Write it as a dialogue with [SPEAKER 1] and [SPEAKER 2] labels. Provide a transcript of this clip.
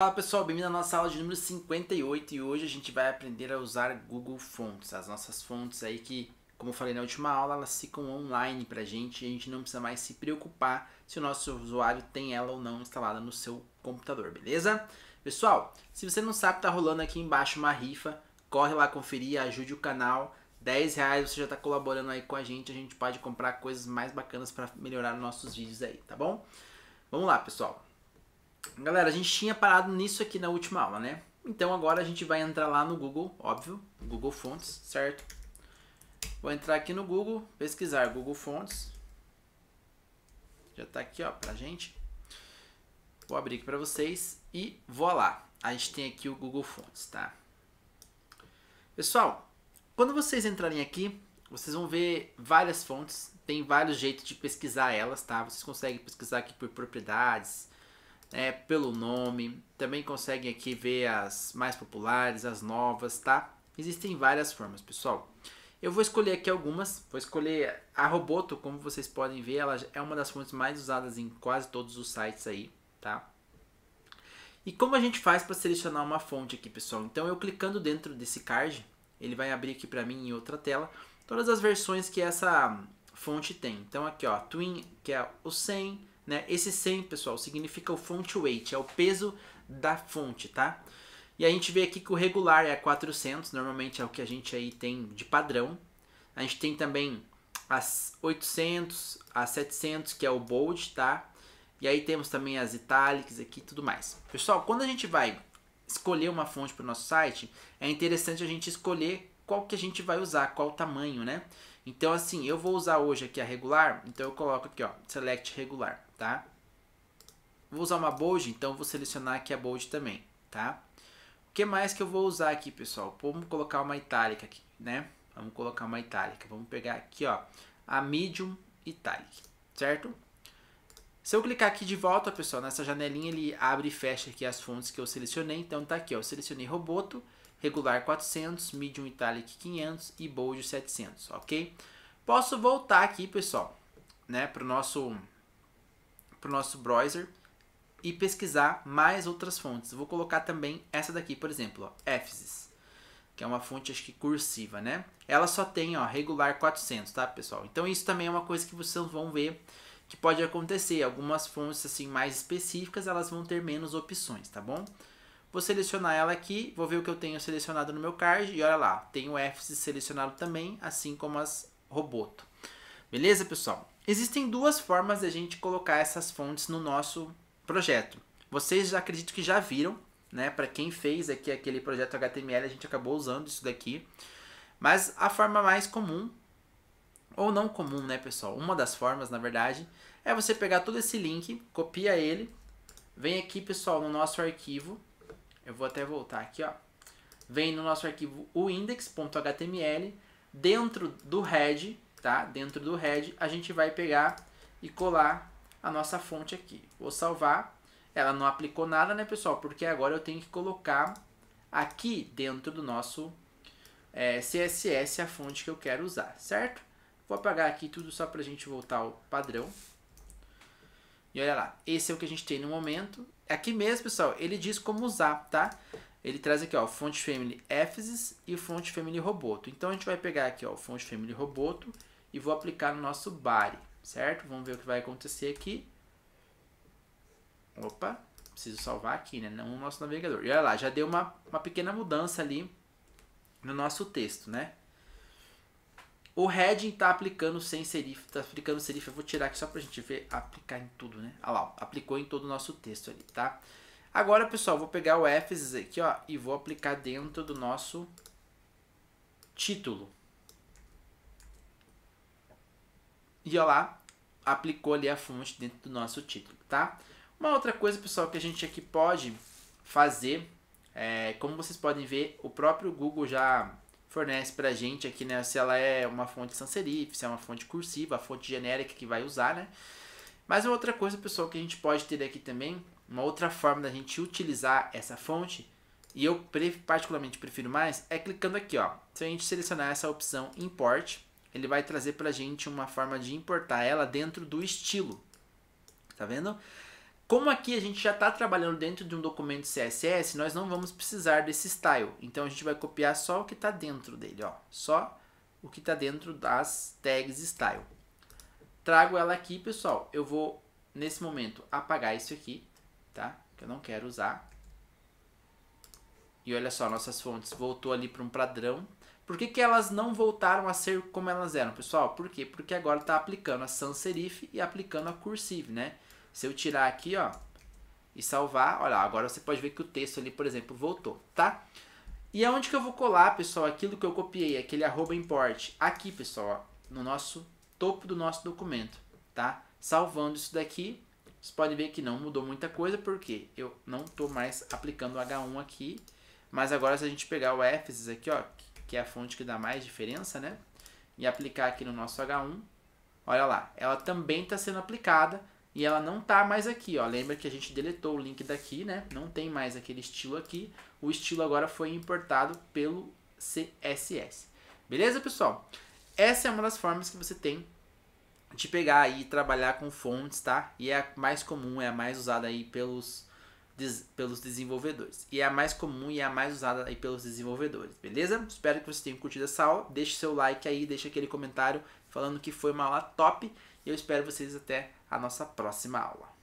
[SPEAKER 1] Fala pessoal, bem-vindo à nossa aula de número 58 e hoje a gente vai aprender a usar Google Fonts, as nossas fontes aí que, como eu falei na última aula, elas ficam online pra gente e a gente não precisa mais se preocupar se o nosso usuário tem ela ou não instalada no seu computador, beleza? Pessoal, se você não sabe, tá rolando aqui embaixo uma rifa, corre lá conferir, ajude o canal, 10 reais você já tá colaborando aí com a gente, a gente pode comprar coisas mais bacanas para melhorar nossos vídeos aí, tá bom? Vamos lá pessoal, Galera, a gente tinha parado nisso aqui na última aula, né? Então agora a gente vai entrar lá no Google, óbvio, Google Fontes, certo? Vou entrar aqui no Google, pesquisar Google Fontes. Já tá aqui, ó, pra gente. Vou abrir aqui pra vocês e vou lá. A gente tem aqui o Google Fontes, tá? Pessoal, quando vocês entrarem aqui, vocês vão ver várias fontes. Tem vários jeitos de pesquisar elas, tá? Vocês conseguem pesquisar aqui por propriedades, é, pelo nome. Também conseguem aqui ver as mais populares, as novas, tá? Existem várias formas, pessoal. Eu vou escolher aqui algumas. Vou escolher a Roboto, como vocês podem ver, ela é uma das fontes mais usadas em quase todos os sites aí, tá? E como a gente faz para selecionar uma fonte aqui, pessoal? Então, eu clicando dentro desse card, ele vai abrir aqui para mim em outra tela todas as versões que essa fonte tem. Então, aqui ó, Twin, que é o 100, né? Esse 100, pessoal, significa o font weight, é o peso da fonte, tá? E a gente vê aqui que o regular é 400, normalmente é o que a gente aí tem de padrão. A gente tem também as 800, as 700, que é o bold, tá? E aí temos também as italics aqui e tudo mais. Pessoal, quando a gente vai escolher uma fonte para o nosso site, é interessante a gente escolher qual que a gente vai usar, qual o tamanho, né? Então, assim, eu vou usar hoje aqui a regular, então eu coloco aqui, ó, select regular, tá? Vou usar uma bold, então vou selecionar aqui a bold também, tá? O que mais que eu vou usar aqui, pessoal? Vamos colocar uma itálica aqui, né? Vamos colocar uma itálica. Vamos pegar aqui, ó, a medium italic, certo? Se eu clicar aqui de volta, pessoal, nessa janelinha ele abre e fecha aqui as fontes que eu selecionei. Então tá aqui, ó, eu selecionei Roboto regular 400, medium italic 500 e bold 700, ok? Posso voltar aqui, pessoal, né, para o nosso, pro nosso browser e pesquisar mais outras fontes. Vou colocar também essa daqui, por exemplo, ó, que é uma fonte, acho que cursiva, né? Ela só tem, ó, regular 400, tá, pessoal? Então, isso também é uma coisa que vocês vão ver que pode acontecer. Algumas fontes, assim, mais específicas, elas vão ter menos opções, tá bom? Vou selecionar ela aqui, vou ver o que eu tenho selecionado no meu card e olha lá, tem o F selecionado também, assim como as Roboto. Beleza, pessoal? Existem duas formas de a gente colocar essas fontes no nosso projeto. Vocês já acredito que já viram, né? Para quem fez aqui aquele projeto HTML, a gente acabou usando isso daqui. Mas a forma mais comum, ou não comum, né, pessoal? Uma das formas, na verdade, é você pegar todo esse link, copia ele, vem aqui, pessoal, no nosso arquivo, eu vou até voltar aqui, ó. Vem no nosso arquivo o index.html. Dentro do head, tá? Dentro do head, a gente vai pegar e colar a nossa fonte aqui. Vou salvar. Ela não aplicou nada, né, pessoal? Porque agora eu tenho que colocar aqui dentro do nosso é, CSS a fonte que eu quero usar, certo? Vou apagar aqui tudo só para a gente voltar ao padrão. E olha lá, esse é o que a gente tem no momento. É aqui mesmo, pessoal, ele diz como usar, tá? Ele traz aqui, ó, Font Family Ephesus e fonte Font Family Roboto. Então, a gente vai pegar aqui, ó, fonte Font Family Roboto e vou aplicar no nosso body, certo? Vamos ver o que vai acontecer aqui. Opa, preciso salvar aqui, né? Não o nosso navegador. E olha lá, já deu uma, uma pequena mudança ali no nosso texto, né? O heading tá aplicando sem serif, tá aplicando serif. Eu vou tirar aqui só pra gente ver aplicar em tudo, né? Olha ah lá, ó, aplicou em todo o nosso texto ali, tá? Agora, pessoal, vou pegar o Fs aqui, ó, e vou aplicar dentro do nosso título. E olha lá, aplicou ali a fonte dentro do nosso título, tá? Uma outra coisa, pessoal, que a gente aqui pode fazer, é, como vocês podem ver, o próprio Google já fornece pra gente aqui, né? Se ela é uma fonte sans serif, se é uma fonte cursiva, a fonte genérica que vai usar, né? Mas uma outra coisa, pessoal, que a gente pode ter aqui também, uma outra forma da gente utilizar essa fonte, e eu particularmente prefiro mais, é clicando aqui, ó. Se a gente selecionar essa opção Import, ele vai trazer pra gente uma forma de importar ela dentro do estilo. Tá vendo? Como aqui a gente já está trabalhando dentro de um documento CSS, nós não vamos precisar desse style. Então a gente vai copiar só o que está dentro dele, ó. Só o que está dentro das tags style. Trago ela aqui, pessoal. Eu vou, nesse momento, apagar isso aqui, tá? Que eu não quero usar. E olha só, nossas fontes voltou ali para um padrão. Por que, que elas não voltaram a ser como elas eram, pessoal? Por quê? Porque agora está aplicando a sans serif e aplicando a cursive, né? Se eu tirar aqui, ó, e salvar, olha, agora você pode ver que o texto ali, por exemplo, voltou, tá? E aonde que eu vou colar, pessoal, aquilo que eu copiei, aquele arroba import? Aqui, pessoal, ó, no nosso topo do nosso documento, tá? Salvando isso daqui, vocês podem ver que não mudou muita coisa, porque eu não estou mais aplicando o H1 aqui, mas agora se a gente pegar o Fs aqui, ó, que é a fonte que dá mais diferença, né? E aplicar aqui no nosso H1, olha lá, ela também está sendo aplicada, e ela não tá mais aqui, ó. Lembra que a gente deletou o link daqui, né? Não tem mais aquele estilo aqui. O estilo agora foi importado pelo CSS. Beleza, pessoal? Essa é uma das formas que você tem de pegar aí e trabalhar com fontes, tá? E é a mais comum, é a mais usada aí pelos, des, pelos desenvolvedores. E é a mais comum e é a mais usada aí pelos desenvolvedores, beleza? Espero que vocês tenham curtido essa aula. Deixe seu like aí, deixe aquele comentário falando que foi uma aula top. E eu espero vocês até a nossa próxima aula.